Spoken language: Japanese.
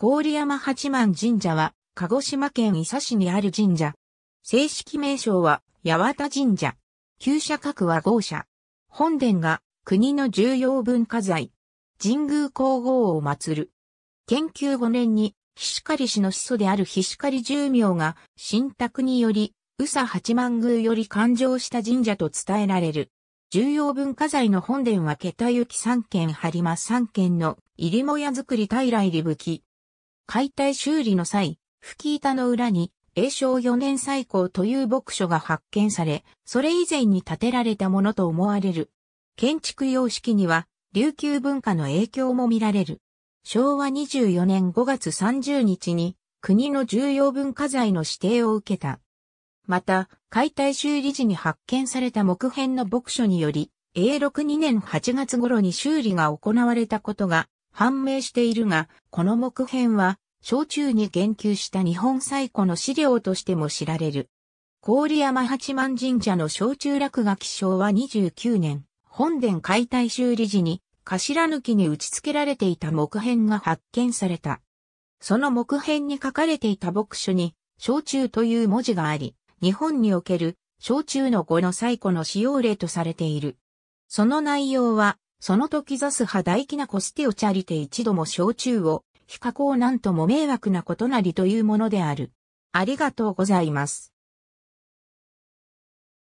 郡山八幡神社は、鹿児島県伊佐市にある神社。正式名称は、八幡神社。旧社格は豪社。本殿が、国の重要文化財。神宮皇后を祀る。研究5年に、菱刈氏の始祖である菱刈十名が、神託により、宇佐八幡宮より誕生した神社と伝えられる。重要文化財の本殿は桁行き三軒張間三軒の入も屋造り大来里吹。解体修理の際、吹板の裏に、永正4年最高という牧所が発見され、それ以前に建てられたものと思われる。建築様式には、琉球文化の影響も見られる。昭和24年5月30日に、国の重要文化財の指定を受けた。また、解体修理時に発見された木片の牧所により、A62 年8月頃に修理が行われたことが判明しているが、この木片は焼酎に言及した日本最古の資料としても知られる。郡山八幡神社の焼酎落書き章は29年、本殿解体修理時に頭抜きに打ち付けられていた木片が発見された。その木片に書かれていた牧書に、焼酎という文字があり、日本における焼酎の語の最古の使用例とされている。その内容は、その時ザス派大きなコステをチャリて一度も焼酎を非加工なんとも迷惑なことなりというものである。ありがとうございます。